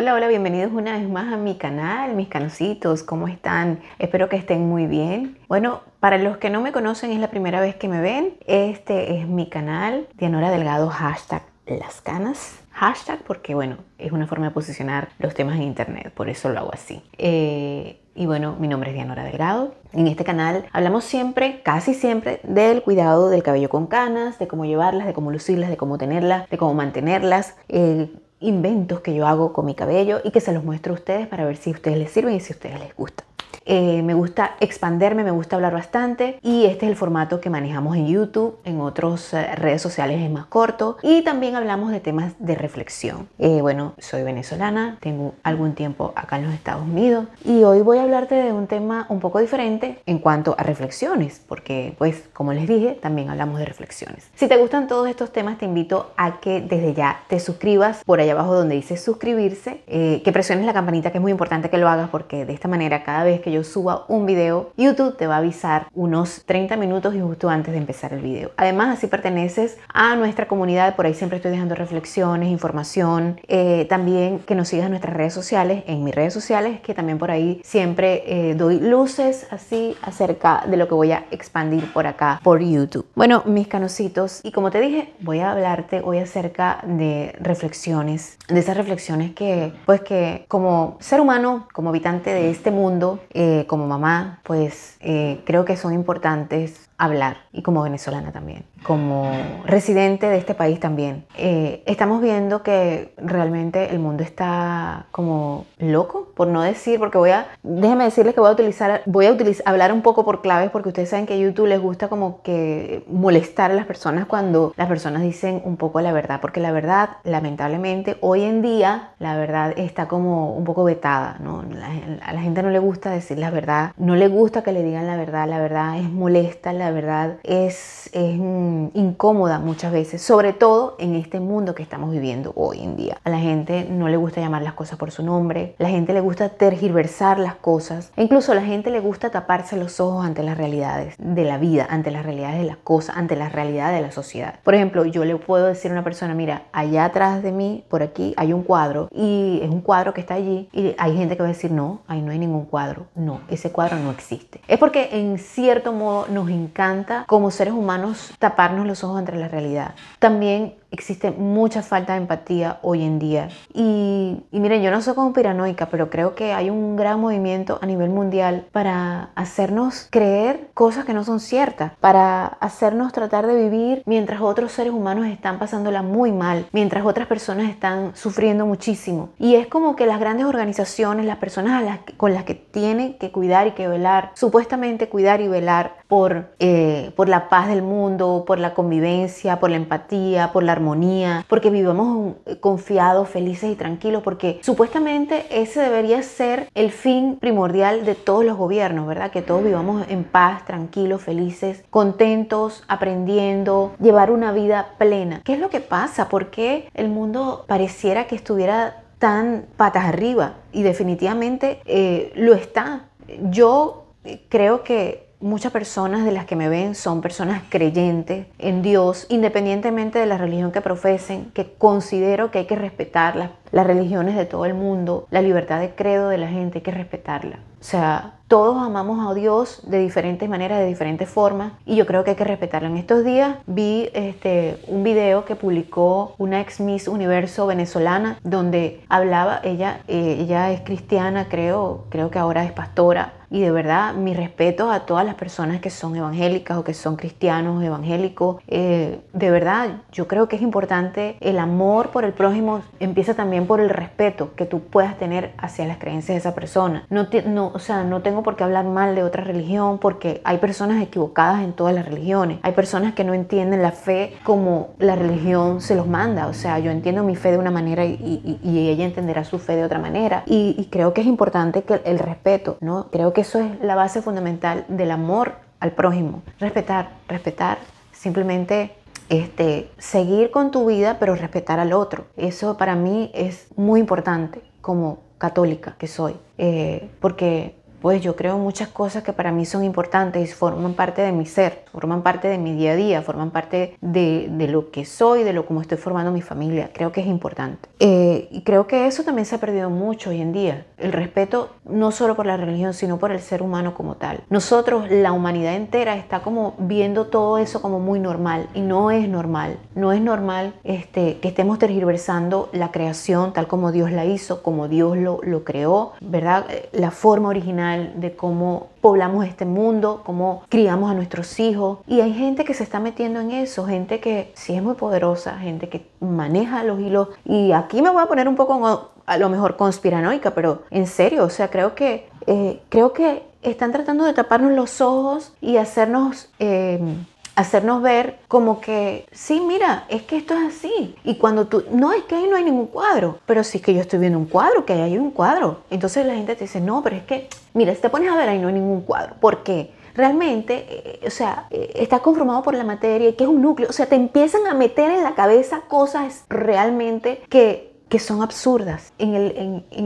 Hola, hola, bienvenidos una vez más a mi canal, mis canositos, ¿cómo están? Espero que estén muy bien. Bueno, para los que no me conocen, es la primera vez que me ven. Este es mi canal, Dianora Delgado, hashtag las canas. Hashtag porque, bueno, es una forma de posicionar los temas en internet, por eso lo hago así. Eh, y bueno, mi nombre es Dianora Delgado. En este canal hablamos siempre, casi siempre, del cuidado del cabello con canas, de cómo llevarlas, de cómo lucirlas, de cómo tenerlas, de cómo mantenerlas inventos que yo hago con mi cabello y que se los muestro a ustedes para ver si a ustedes les sirven y si a ustedes les gusta. Eh, me gusta expanderme, me gusta hablar bastante y este es el formato que manejamos en YouTube, en otras eh, redes sociales es más corto y también hablamos de temas de reflexión. Eh, bueno, soy venezolana, tengo algún tiempo acá en los Estados Unidos y hoy voy a hablarte de un tema un poco diferente en cuanto a reflexiones, porque pues como les dije, también hablamos de reflexiones. Si te gustan todos estos temas, te invito a que desde ya te suscribas por allá abajo donde dice suscribirse, que presiones la campanita, que es muy importante que lo hagas porque de esta manera cada vez que yo suba un video, YouTube te va a avisar unos 30 minutos y justo antes de empezar el video. Además, así perteneces a nuestra comunidad, por ahí siempre estoy dejando reflexiones, información, eh, también que nos sigas en nuestras redes sociales, en mis redes sociales, que también por ahí siempre eh, doy luces así acerca de lo que voy a expandir por acá, por YouTube. Bueno, mis canositos, y como te dije, voy a hablarte hoy acerca de reflexiones, de esas reflexiones que, pues que como ser humano, como habitante de este mundo, eh, como mamá, pues eh, creo que son importantes hablar y como venezolana también como residente de este país también, eh, estamos viendo que realmente el mundo está como loco, por no decir, porque voy a, déjenme decirles que voy a utilizar, voy a utilizar, hablar un poco por claves, porque ustedes saben que YouTube les gusta como que molestar a las personas cuando las personas dicen un poco la verdad, porque la verdad, lamentablemente, hoy en día, la verdad está como un poco vetada, a la gente no le gusta decir la verdad, no le gusta que le digan la verdad, la verdad es molesta, la verdad es... es Mm, incómoda muchas veces, sobre todo en este mundo que estamos viviendo hoy en día. A la gente no le gusta llamar las cosas por su nombre, la gente le gusta tergiversar las cosas, e incluso a la gente le gusta taparse los ojos ante las realidades de la vida, ante las realidades de las cosas, ante las realidades de la sociedad. Por ejemplo, yo le puedo decir a una persona, mira, allá atrás de mí, por aquí, hay un cuadro y es un cuadro que está allí y hay gente que va a decir, no, ahí no hay ningún cuadro, no, ese cuadro no existe. Es porque en cierto modo nos encanta como seres humanos tapar los ojos entre la realidad. También existe mucha falta de empatía hoy en día. Y, miren, yo no soy como piranoica, pero creo que hay un gran movimiento a nivel mundial para hacernos creer cosas que no son ciertas, para hacernos tratar de vivir mientras otros seres humanos están pasándola muy mal, mientras otras personas están sufriendo muchísimo. Y es como que las grandes organizaciones, las personas con las que tienen que cuidar y que velar, supuestamente cuidar y velar por, eh, por la paz del mundo, por la convivencia, por la empatía, por la armonía, porque vivamos eh, confiados, felices y tranquilos, porque supuestamente ese debería ser el fin primordial de todos los gobiernos, ¿verdad? Que todos vivamos en paz, tranquilos, felices, contentos, aprendiendo, llevar una vida plena. ¿Qué es lo que pasa? ¿Por qué el mundo pareciera que estuviera tan patas arriba? Y definitivamente eh, lo está. Yo eh, creo que Muchas personas de las que me ven son personas creyentes en Dios, independientemente de la religión que profesen, que considero que hay que respetar las, religiones de todo el mundo, la libertad de credo de la gente hay que respetarla. O sea, todos amamos a Dios de diferentes maneras, de diferentes formas, y yo creo que hay que respetarlo. En estos días vi este, un video que publicó una ex Miss Universo venezolana, donde hablaba, ella, eh, ella es cristiana, creo, creo que ahora es pastora, y de verdad mi respeto a todas las personas que son evangélicas o que son cristianos evangélicos. Eh, de verdad yo creo que es importante el amor por el prójimo empieza también por el respeto que tú puedas tener hacia las creencias de esa persona. No, no, o sea, no tengo porque hablan hablar mal de otra religión porque hay personas equivocadas en todas las religiones. Hay personas que no entienden la fe como la religión se los manda. O sea, yo entiendo mi fe de una manera y, ella entenderá su fe de otra manera. Y, creo que es importante que el respeto, ¿no? Creo que eso es la base fundamental del amor al prójimo. Respetar, respetar, simplemente este, seguir con tu vida, pero respetar al otro. Eso para mí es muy importante como católica que soy, eh, porque pues yo creo muchas cosas que para mí son importantes y forman parte de mi ser, forman parte de mi día a día, forman parte de, de lo que soy, de lo como estoy formando mi familia. Creo que es importante. Eh, y creo que eso también se ha perdido mucho hoy en día. El respeto no solo por la religión, sino por el ser humano como tal. Nosotros, la humanidad entera, está como viendo todo eso como muy normal y no es normal. No es normal este, que estemos tergiversando la creación tal como Dios la hizo, como Dios lo, lo creó, ¿verdad? Eh, la forma original de cómo poblamos este mundo, cómo criamos a nuestros hijos. Y hay gente que se está metiendo en eso, gente que sí es muy poderosa, gente que maneja los hilos. Y aquí me voy a poner un poco a lo mejor conspiranoica, pero en serio, o sea, creo que, eh, creo que están tratando de taparnos los ojos y hacernos... Eh, hacernos ver como que, sí, mira, es que esto es así. Y cuando tú, no, es que ahí no hay ningún cuadro, pero sí es que yo estoy viendo un cuadro, que ahí hay un cuadro. Entonces la gente te dice, no, pero es que, mira, si te pones a ver, ahí no hay ningún cuadro. Porque realmente, eh, eh, o sea, eh, está conformado por la materia, y que es un núcleo, o sea, te empiezan a meter en la cabeza cosas realmente que que son absurdas en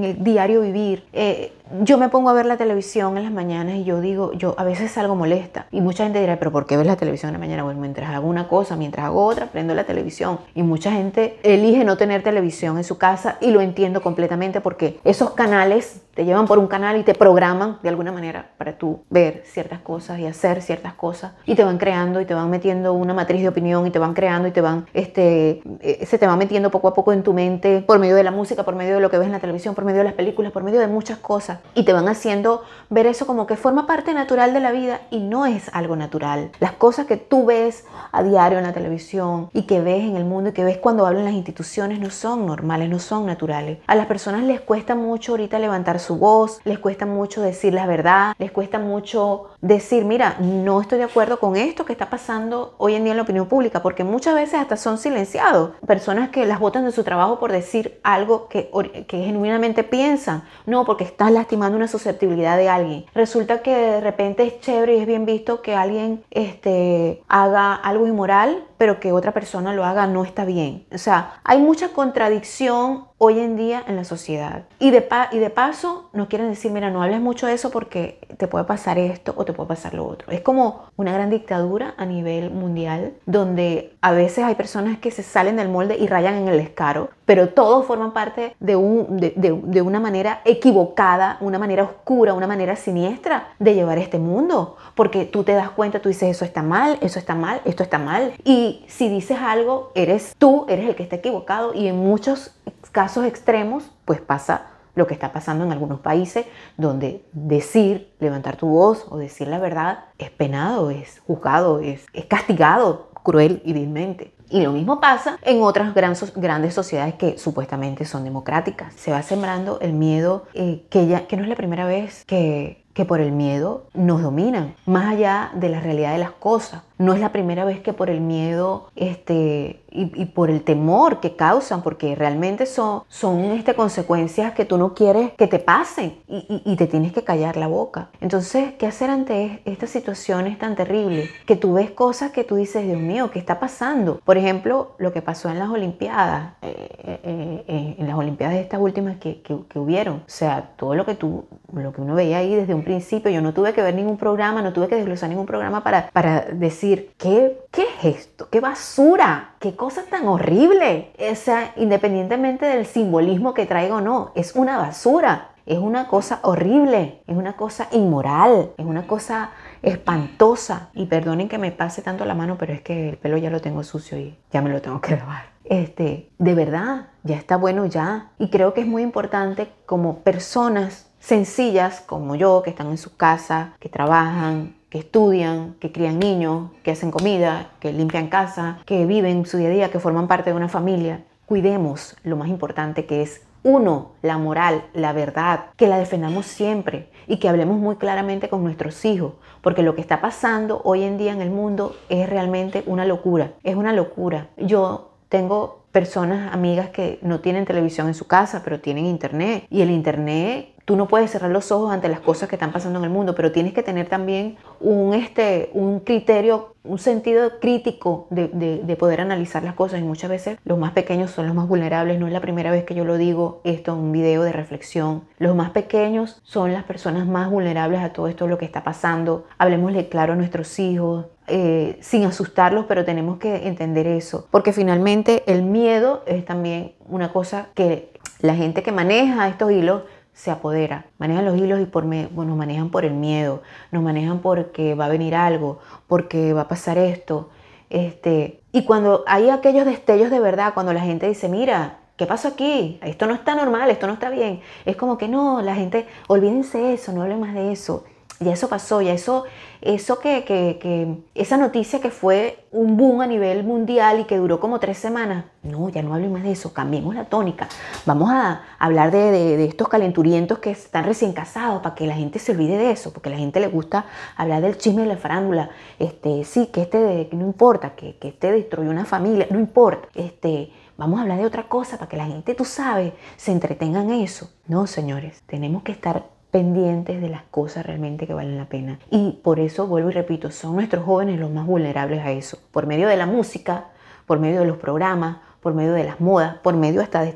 el, diario vivir. Eh, yo me pongo a ver la televisión en las mañanas y yo digo, yo a veces salgo molesta. Y mucha gente dirá, pero ¿por qué ves la televisión en la mañana? Bueno, mientras hago una cosa, mientras hago otra, prendo la televisión. Y mucha gente elige no tener televisión en su casa y lo entiendo completamente porque esos canales te llevan por un canal y te programan de alguna manera para tú ver ciertas cosas y hacer ciertas cosas y te van creando y te van metiendo una matriz de opinión y te van creando y te van, este, eh, se te va metiendo poco a poco en tu mente por medio de la música, por medio de lo que ves en la televisión, por medio de las películas, por medio de muchas cosas y te van haciendo ver eso como que forma parte natural de la vida y no es algo natural. Las cosas que tú ves a diario en la televisión y que ves en el mundo y que ves cuando hablan las instituciones no son normales, no son naturales. A las personas les cuesta mucho ahorita levantar su voz, les cuesta mucho decir la verdad, les cuesta mucho decir, mira, no estoy de acuerdo con esto que está pasando hoy en día en la opinión pública, porque muchas veces hasta son silenciados, personas que las votan de su trabajo por decir algo que, genuinamente piensan, no, porque están lastimando una susceptibilidad de alguien. Resulta que de repente es chévere y es bien visto que alguien este, haga algo inmoral pero que otra persona lo haga no está bien. O sea, hay mucha contradicción hoy en día en la sociedad. Y de, pa y de paso no quieren decir, mira, no hables mucho de eso porque te puede pasar esto o te puede pasar lo otro. Es como una gran dictadura a nivel mundial donde a veces hay personas que se salen del molde y rayan en el descaro, pero todos forman parte de, una manera equivocada, una manera oscura, una manera siniestra de llevar este mundo. Porque tú te das cuenta, tú dices, eso está mal, eso está mal, esto está mal. Y si dices algo, eres tú, eres el que está equivocado. Y en muchos casos extremos, pues pasa lo que está pasando en algunos países donde decir, levantar tu voz o decir la verdad es penado, es juzgado, es, es castigado cruel y vilmente. Y lo mismo pasa en otras grandes sociedades que supuestamente son democráticas. Se va sembrando el miedo eh, que, ya, que no es la primera vez que que por el miedo nos dominan, más allá de la realidad de las cosas. No es la primera vez que por el miedo este, y, por el temor que causan, porque realmente son, son este, consecuencias que tú no quieres que te pasen y, te tienes que callar la boca. Entonces, ¿qué hacer ante estas situaciones tan terribles? Que tú ves cosas que tú dices, Dios mío, ¿qué está pasando? Por ejemplo, lo que pasó en las Olimpiadas, eh, eh, eh, en las Olimpiadas de estas últimas que, que, que, hubieron. O sea, todo lo que tú, lo que uno veía ahí desde un principio, yo no tuve que ver ningún programa, no tuve que desglosar ningún programa para, para decir ¿qué, qué es esto? ¿Qué basura? ¿Qué cosa tan horrible? esa independientemente del simbolismo que traigo, no, es una basura. Es una cosa horrible, es una cosa inmoral, es una cosa espantosa. Y perdonen que me pase tanto la mano, pero es que el pelo ya lo tengo sucio y ya me lo tengo que lavar. Este, de verdad, ya está bueno ya. Y creo que es muy importante como personas sencillas como yo, que están en su casa, que trabajan, que estudian, que crían niños, que hacen comida, que limpian casa, que viven su día a día, que forman parte de una familia. Cuidemos lo más importante que es uno, la moral, la verdad, que la defendamos siempre y que hablemos muy claramente con nuestros hijos, porque lo que está pasando hoy en día en el mundo es realmente una locura, es una locura. Yo tengo personas, amigas que no tienen televisión en su casa, pero tienen internet y el internet Tú no puedes cerrar los ojos ante las cosas que están pasando en el mundo, pero tienes que tener también un, este, un criterio, un sentido crítico de, poder analizar las cosas. Y muchas veces los más pequeños son los más vulnerables. No es la primera vez que yo lo digo esto en un video de reflexión. Los más pequeños son las personas más vulnerables a todo esto, lo que está pasando. Hablemosle claro a nuestros hijos, eh, sin asustarlos, pero tenemos que entender eso, porque finalmente el miedo es también una cosa que la gente que maneja estos hilos se apodera. Manejan los hilos y por me, bueno, nos manejan por el miedo, nos manejan porque va a venir algo, porque va a pasar esto. Este, y cuando hay aquellos destellos de verdad, cuando la gente dice, mira, ¿qué pasó aquí? Esto no está normal, esto no está bien. Es como que no, la gente, olvídense eso, no hablen más de eso ya eso pasó, ya eso, eso que, que, que, esa noticia que fue un boom a nivel mundial y que duró como tres semanas, no, ya no hablo más de eso, cambiemos la tónica, vamos a hablar de, estos calenturientos que están recién casados para que la gente se olvide de eso, porque a la gente le gusta hablar del chisme de la farándula, este, sí, que este, no importa, que, que este destruyó una familia, no importa, este, vamos a hablar de otra cosa para que la gente, tú sabes, se entretenga en eso. No, señores, tenemos que estar pendientes de las cosas realmente que valen la pena. Y por eso, vuelvo y repito, son nuestros jóvenes los más vulnerables a eso. Por medio de la música, por medio de los programas, por medio de las modas, por medio hasta de,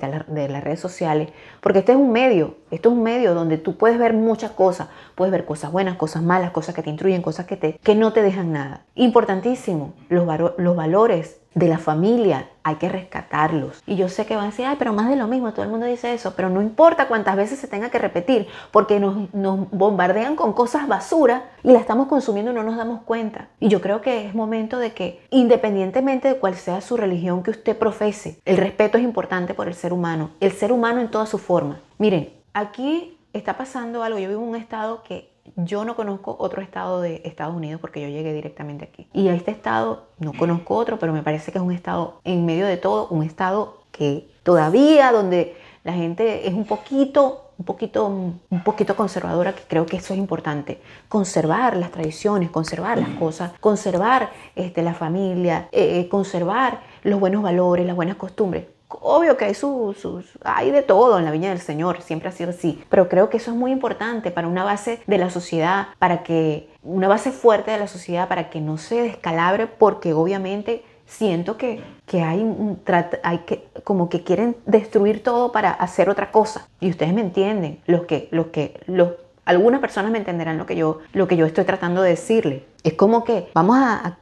las redes sociales. Porque este es un medio, esto es un medio donde tú puedes ver muchas cosas. Puedes ver cosas buenas, cosas malas, cosas que te instruyen, cosas que, te, que no te dejan nada. Importantísimo, los, los valores de la familia, hay que rescatarlos. Y yo sé que van a decir, ay, pero más de lo mismo, todo el mundo dice eso, pero no importa cuántas veces se tenga que repetir, porque nos, nos bombardean con cosas basura y la estamos consumiendo y no nos damos cuenta. Y yo creo que es momento de que, independientemente de cuál sea su religión que usted profese, el respeto es importante por el ser humano, el ser humano en toda su forma. Miren, aquí está pasando algo, yo vivo en un estado que yo no conozco otro estado de Estados Unidos porque yo llegué directamente aquí. Y a este estado, no conozco otro, pero me parece que es un estado, en medio de todo, un estado que todavía donde la gente es un poquito un poquito, un poquito conservadora, que creo que eso es importante. Conservar las tradiciones, conservar las cosas, conservar este, la familia, eh, eh, conservar los buenos valores, las buenas costumbres. Obvio que hay sus, sus, hay de todo en la viña del Señor, siempre ha sido así, pero creo que eso es muy importante para una base de la sociedad, para que una base fuerte de la sociedad para que no se descalabre, porque obviamente siento que, que hay, un, hay que, como que quieren destruir todo para hacer otra cosa. Y ustedes me entienden, los que, los que, los algunas personas me entenderán lo que yo, lo que yo estoy tratando de decirle. Es como que vamos a,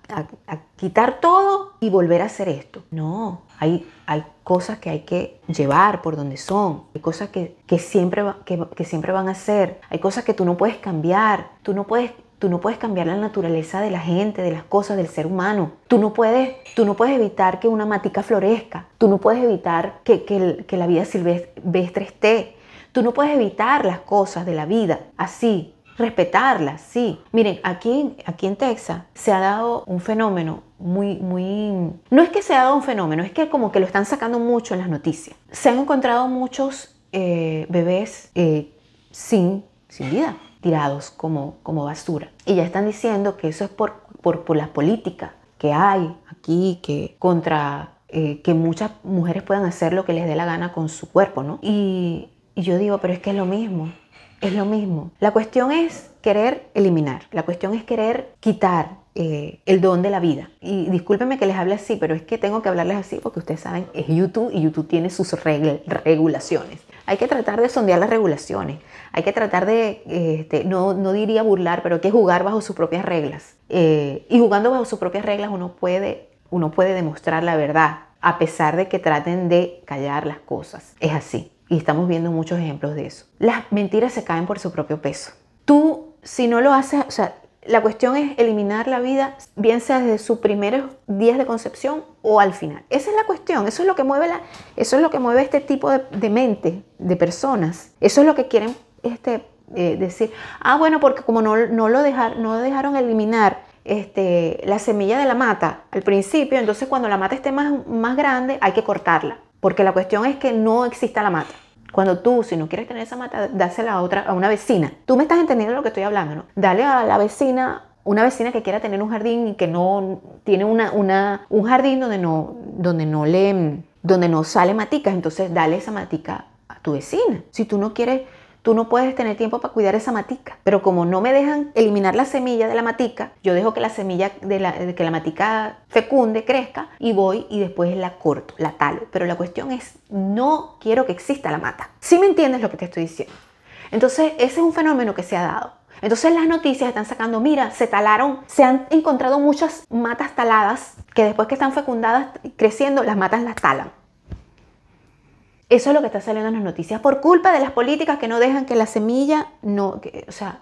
quitar todo y volver a hacer esto. No, hay, hay cosas que hay que llevar por donde son, hay cosas que, que siempre, que, que siempre van a ser, hay cosas que tú no puedes cambiar, tú no puedes Tú no puedes cambiar la naturaleza de la gente, de las cosas, del ser humano. Tú no puedes, tú no puedes evitar que una matica florezca. Tú no puedes evitar que, que, que la vida silvestre esté. Tú no puedes evitar las cosas de la vida así, respetarlas, sí. Miren, aquí, aquí en Texas se ha dado un fenómeno muy, muy... No es que se ha dado un fenómeno, es que como que lo están sacando mucho en las noticias. Se han encontrado muchos eh, bebés eh, sin, sin vida, tirados como, como basura. Y ya están diciendo que eso es por, por, por las políticas que hay aquí, que contra... Eh, que muchas mujeres puedan hacer lo que les dé la gana con su cuerpo, ¿no? Y y yo digo, pero es que es lo mismo, es lo mismo. La cuestión es querer eliminar, la cuestión es querer quitar, eh, el don de la vida. Y discúlpenme que les hable así, pero es que tengo que hablarles así porque ustedes saben, es YouTube y YouTube tiene sus regulaciones. Hay que tratar de sondear las regulaciones. Hay que tratar de, este, no, diría burlar, pero que jugar bajo sus propias reglas. Eh, y jugando bajo sus propias reglas uno puede, uno puede demostrar la verdad, a pesar de que traten de callar las cosas. Es así. Y estamos viendo muchos ejemplos de eso. Las mentiras se caen por su propio peso. Tú, si no lo haces, o sea, la cuestión es eliminar la vida, bien sea desde sus primeros días de concepción o al final. Esa es la cuestión, eso es lo que mueve, la, eso es lo que mueve este tipo de, mente, de personas. Eso es lo que quieren este, eh, decir. Ah, bueno, porque como no, no lo dejar, no dejaron eliminar este, la semilla de la mata al principio, entonces cuando la mata esté más, más grande hay que cortarla. Porque la cuestión es que no exista la mata. Cuando tú, si no quieres tener esa mata, dásela a otra, a una vecina. Tú me estás entendiendo lo que estoy hablando, ¿no? Dale a la vecina, una vecina que quiera tener un jardín y que no tiene una, una, un jardín donde no, donde no le, donde no sale maticas, entonces dale esa matica a tu vecina. Si tú no quieres tú no puedes tener tiempo para cuidar esa matica. Pero como no me dejan eliminar la semilla de la matica, yo dejo que la semilla de la, que la matica fecunde, crezca y voy y después la corto, la talo. Pero la cuestión es, no quiero que exista la mata. Si me entiendes lo que te estoy diciendo. Entonces, ese es un fenómeno que se ha dado. Entonces las noticias están sacando, mira, se talaron, se han encontrado muchas matas taladas que después que están fecundadas, creciendo, las matas las talan. Eso es lo que está saliendo en las noticias por culpa de las políticas que no dejan que la semilla no, o sea,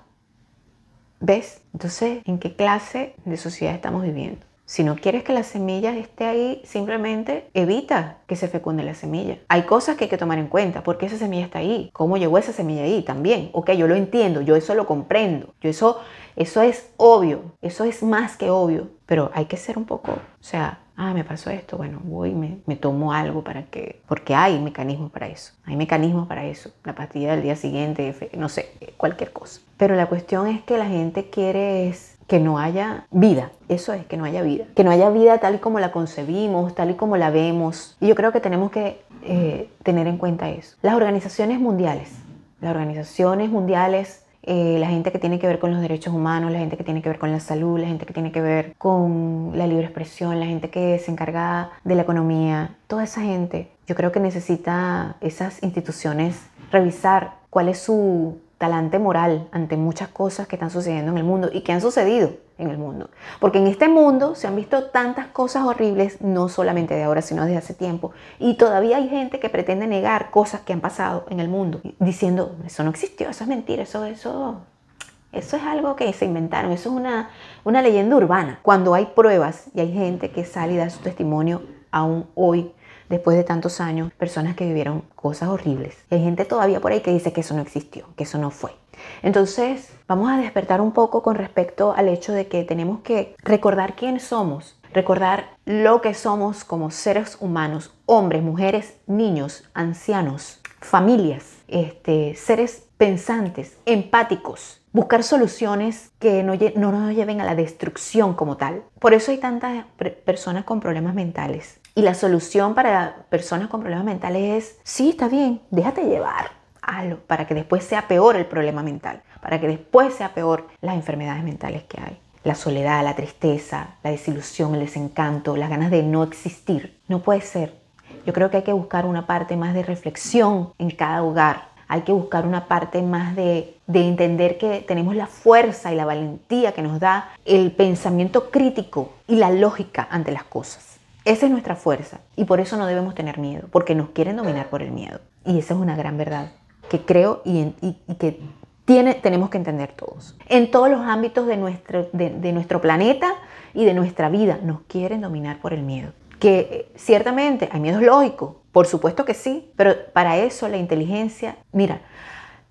¿ves? Entonces, ¿en qué clase de sociedad estamos viviendo? Si no quieres que la semilla esté ahí, simplemente evita que se fecunde la semilla. Hay cosas que hay que tomar en cuenta. ¿Por qué esa semilla está ahí? ¿Cómo llegó esa semilla ahí? También. Ok, yo lo entiendo, yo eso lo comprendo. Yo eso, eso es obvio, eso es más que obvio. Pero hay que ser un poco, o sea, ah, me pasó esto, bueno, voy me, tomo algo para que, porque hay mecanismos para eso, hay mecanismos para eso, la pastilla del día siguiente, no sé, cualquier cosa. Pero la cuestión es que la gente quiere que no haya vida, eso es, que no haya vida, que no haya vida tal y como la concebimos, tal y como la vemos. Y yo creo que tenemos que eh, tener en cuenta eso. Las organizaciones mundiales, las organizaciones mundiales eh, la gente que tiene que ver con los derechos humanos, la gente que tiene que ver con la salud, la gente que tiene que ver con la libre expresión, la gente que se encarga de la economía, toda esa gente, yo creo que necesita esas instituciones revisar cuál es su talante moral ante muchas cosas que están sucediendo en el mundo y que han sucedido en el mundo. Porque en este mundo se han visto tantas cosas horribles, no solamente de ahora, sino desde hace tiempo. Y todavía hay gente que pretende negar cosas que han pasado en el mundo, diciendo, eso no existió, eso es mentira, eso, eso, eso es algo que se inventaron, eso es una, una leyenda urbana. Cuando hay pruebas y hay gente que sale y da su testimonio aún hoy, después de tantos años, personas que vivieron cosas horribles. hay gente todavía por ahí que dice que eso no existió, que eso no fue. Entonces, vamos a despertar un poco con respecto al hecho de que tenemos que recordar quiénes somos, recordar lo que somos como seres humanos, hombres, mujeres, niños, ancianos, familias, este, seres pensantes, empáticos, buscar soluciones que no, nos lleven a la destrucción como tal. Por eso hay tantas personas con problemas mentales. Y la solución para personas con problemas mentales es, sí, está bien, déjate llevar hazlo para que después sea peor el problema mental, para que después sea peor las enfermedades mentales que hay. La soledad, la tristeza, la desilusión, el desencanto, las ganas de no existir. No puede ser. Yo creo que hay que buscar una parte más de reflexión en cada hogar. Hay que buscar una parte más de, de entender que tenemos la fuerza y la valentía que nos da el pensamiento crítico y la lógica ante las cosas. Esa es nuestra fuerza y por eso no debemos tener miedo, porque nos quieren dominar por el miedo. Y esa es una gran verdad que creo y, que tiene, tenemos que entender todos. En todos los ámbitos de nuestro, de, nuestro planeta y de nuestra vida nos quieren dominar por el miedo. Que eh, ciertamente hay miedos lógicos, por supuesto que sí, pero para eso la inteligencia, mira,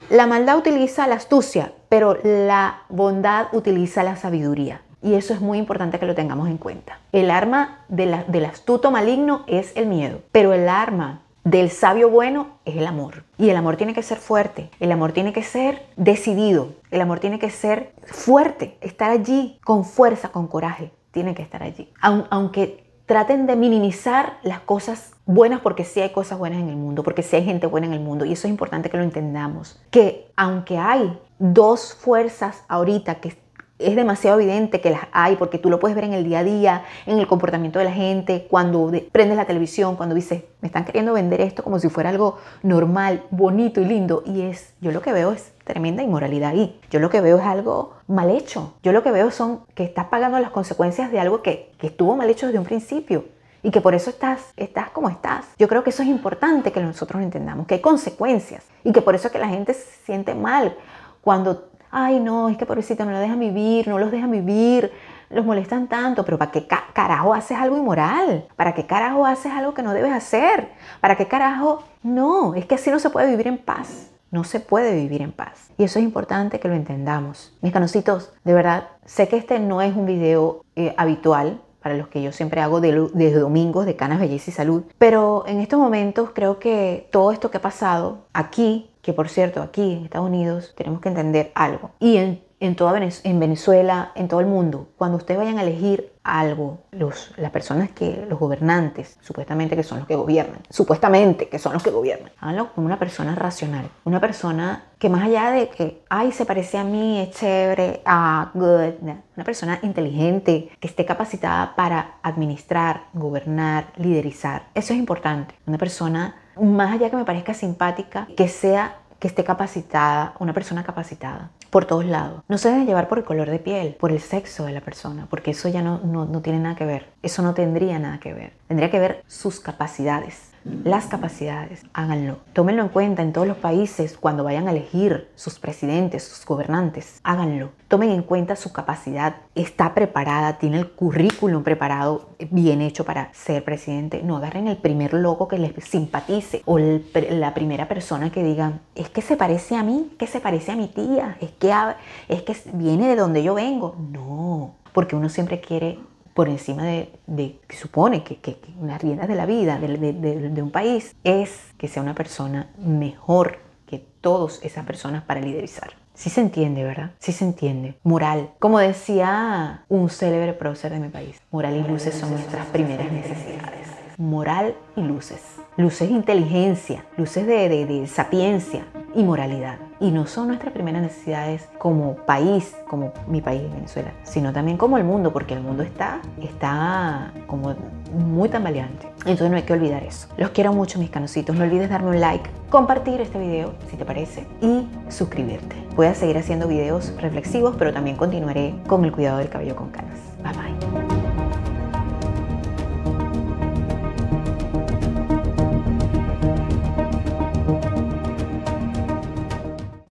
la maldad utiliza la astucia, pero la bondad utiliza la sabiduría. Y eso es muy importante que lo tengamos en cuenta. El arma del astuto maligno es el miedo, pero el arma del sabio bueno es el amor. Y el amor tiene que ser fuerte, el amor tiene que ser decidido, el amor tiene que ser fuerte, estar allí con fuerza, con coraje, tiene que estar allí. Aunque traten de minimizar las cosas buenas porque sí hay cosas buenas en el mundo, porque sí hay gente buena en el mundo y eso es importante que lo entendamos, que aunque hay dos fuerzas ahorita que están es demasiado evidente que las hay porque tú lo puedes ver en el día a día, en el comportamiento de la gente, cuando prendes la televisión, cuando dices, me están queriendo vender esto como si fuera algo normal, bonito y lindo. Y es, yo lo que veo es tremenda inmoralidad ahí. Yo lo que veo es algo mal hecho. Yo lo que veo son que estás pagando las consecuencias de algo que, estuvo mal hecho desde un principio y que por eso estás, estás como estás. Yo creo que eso es importante que nosotros entendamos, que hay consecuencias y que por eso es que la gente se siente mal cuando ay no, es que pobrecito, no lo dejan vivir, no los dejan vivir, los molestan tanto, pero ¿para qué carajo haces algo inmoral? ¿Para qué carajo haces algo que no debes hacer? ¿Para qué carajo? No, es que así no se puede vivir en paz. No se puede vivir en paz. Y eso es importante que lo entendamos. Mis canositos, de verdad, sé que este no es un video eh, habitual, para los que yo siempre hago desde domingos de Canas Belleza y Salud. Pero en estos momentos creo que todo esto que ha pasado aquí que por cierto aquí en Estados Unidos tenemos que entender algo. Y en, en toda Venezuela, en Venezuela, en todo el mundo, cuando ustedes vayan a elegir algo, los, las personas que, los gobernantes, supuestamente que son los que gobiernan, supuestamente que son los que gobiernan, háganlo como una persona racional, una persona que más allá de que, ay, se parece a mí, es chévere, ah, good, una persona inteligente, que esté capacitada para administrar, gobernar, liderizar, eso es importante, una persona más allá que me parezca simpática, que sea que esté capacitada, una persona capacitada por todos lados. No se debe llevar por el color de piel, por el sexo de la persona, porque eso ya no, no, no tiene nada que ver. Eso no tendría nada que ver. Tendría que ver sus capacidades las capacidades. Háganlo. Tómenlo en cuenta en todos los países cuando vayan a elegir sus presidentes, sus gobernantes. Háganlo. Tomen en cuenta su capacidad. Está preparada, tiene el currículum preparado, bien hecho para ser presidente. No agarren el primer loco que les simpatice o la primera persona que digan, es que se parece a mí, que se parece a mi tía, es que, es que viene de donde yo vengo. No, porque uno siempre quiere por encima de, que supone que, que, riendas de la vida de, un país, es que sea una persona mejor que todas esas personas para liderizar. Sí se entiende, ¿verdad? Sí se entiende. Moral. Como decía un célebre prócer de mi país, moral y luces son nuestras primeras necesidades. Moral y luces. Luces de inteligencia, luces de, de sapiencia y moralidad y no son nuestras primeras necesidades como país, como mi país, Venezuela, sino también como el mundo, porque el mundo está, está como muy tambaleante. Entonces no hay que olvidar eso. Los quiero mucho, mis canositos. No olvides darme un like, compartir este video, si te parece, y suscribirte. Voy a seguir haciendo videos reflexivos, pero también continuaré con el cuidado del cabello con canas. Bye bye.